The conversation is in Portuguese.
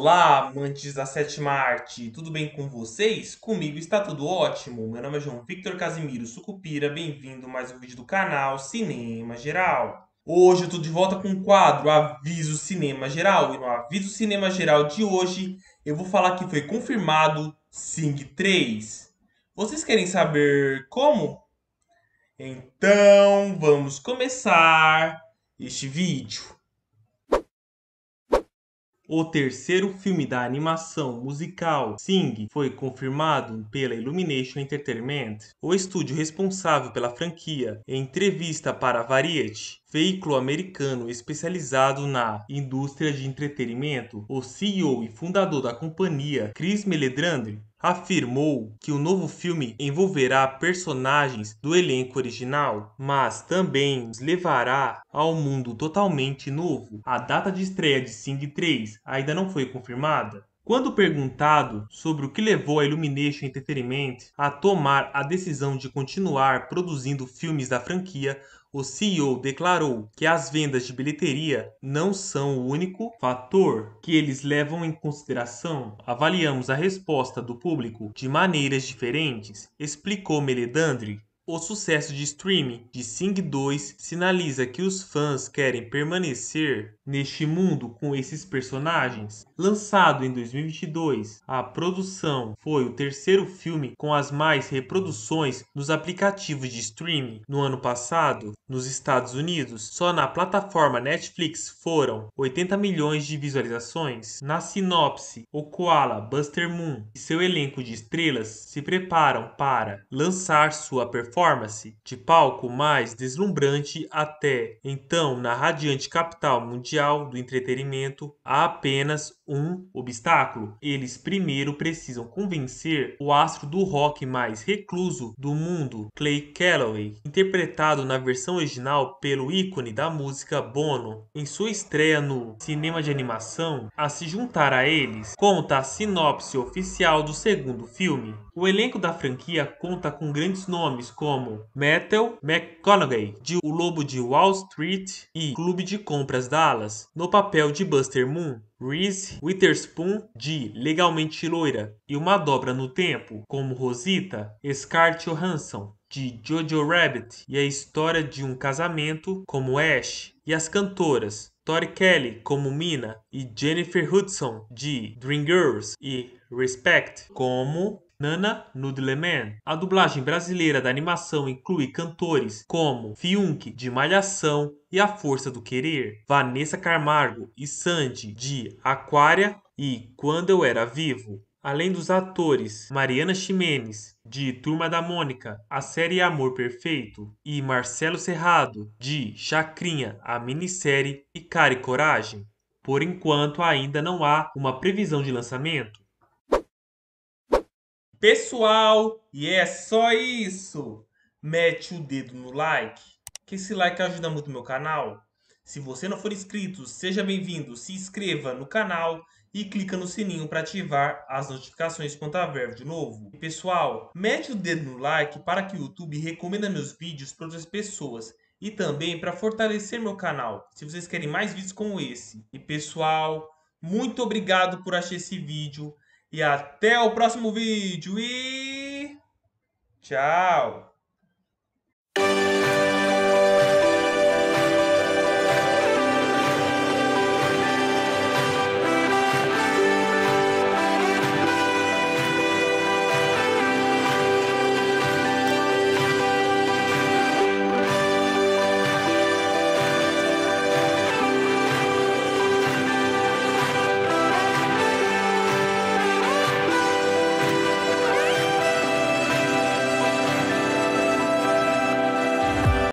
Olá, amantes da sétima arte, tudo bem com vocês? Comigo está tudo ótimo. Meu nome é João Victor Casimiro Sucupira, bem-vindo a mais um vídeo do canal Cinema Geral. Hoje eu estou de volta com o quadro Aviso Cinema Geral, e no Aviso Cinema Geral de hoje eu vou falar que foi confirmado Sing 3. Vocês querem saber como? Então vamos começar este vídeo. O terceiro filme da animação musical Sing foi confirmado pela Illumination Entertainment. O estúdio responsável pela franquia, em entrevista para a Variety, veículo americano especializado na indústria de entretenimento, o CEO e fundador da companhia, Chris Meledandri, afirmou que o novo filme envolverá personagens do elenco original, mas também os levará ao mundo totalmente novo. A data de estreia de Sing 3 ainda não foi confirmada. Quando perguntado sobre o que levou a Illumination Entertainment a tomar a decisão de continuar produzindo filmes da franquia, o CEO declarou que as vendas de bilheteria não são o único fator que eles levam em consideração. Avaliamos a resposta do público de maneiras diferentes, explicou Meledandri. O sucesso de streaming de Sing 2 sinaliza que os fãs querem permanecer neste mundo com esses personagens? Lançado em 2022, a produção foi o terceiro filme com as mais reproduções nos aplicativos de streaming. No ano passado, nos Estados Unidos, só na plataforma Netflix foram 80 milhões de visualizações. Na sinopse, o Koala Buster Moon e seu elenco de estrelas se preparam para lançar sua performance de palco mais deslumbrante até então na radiante capital mundial mundial do entretenimento há apenas um obstáculo, eles primeiro precisam convencer o astro do rock mais recluso do mundo, Clay Calloway, interpretado na versão original pelo ícone da música Bono, em sua estreia no cinema de animação, a se juntar a eles, conta a sinopse oficial do segundo filme. O elenco da franquia conta com grandes nomes como Metal McConaughey, de O Lobo de Wall Street e Clube de Compras Dallas, no papel de Buster Moon. Reese Witherspoon de Legalmente Loira e Uma Dobra no Tempo, como Rosita, Scarlett Johansson de Jojo Rabbit e a história de um casamento como Ash e as cantoras Tori Kelly como Mina e Jennifer Hudson de Dreamgirls e Respect como Nana Nudleman. A dublagem brasileira da animação inclui cantores como Fiunk, de Malhação e A Força do Querer, Vanessa Carmargo e Sandy, de Aquária e Quando Eu Era Vivo. Além dos atores Mariana Ximenes, de Turma da Mônica, a série Amor Perfeito, e Marcelo Serrado, de Chacrinha, a minissérie e Cara e Coragem. Por enquanto, ainda não há uma previsão de lançamento. Pessoal, e é só isso. Mete o dedo no like, que esse like ajuda muito o meu canal. Se você não for inscrito, seja bem-vindo, se inscreva no canal e clica no sininho para ativar as notificações quando a tá verve de novo. E pessoal, mete o dedo no like para que o YouTube recomenda meus vídeos para outras pessoas e também para fortalecer meu canal, se vocês querem mais vídeos como esse. E pessoal, muito obrigado por assistir esse vídeo. E até o próximo vídeo e tchau!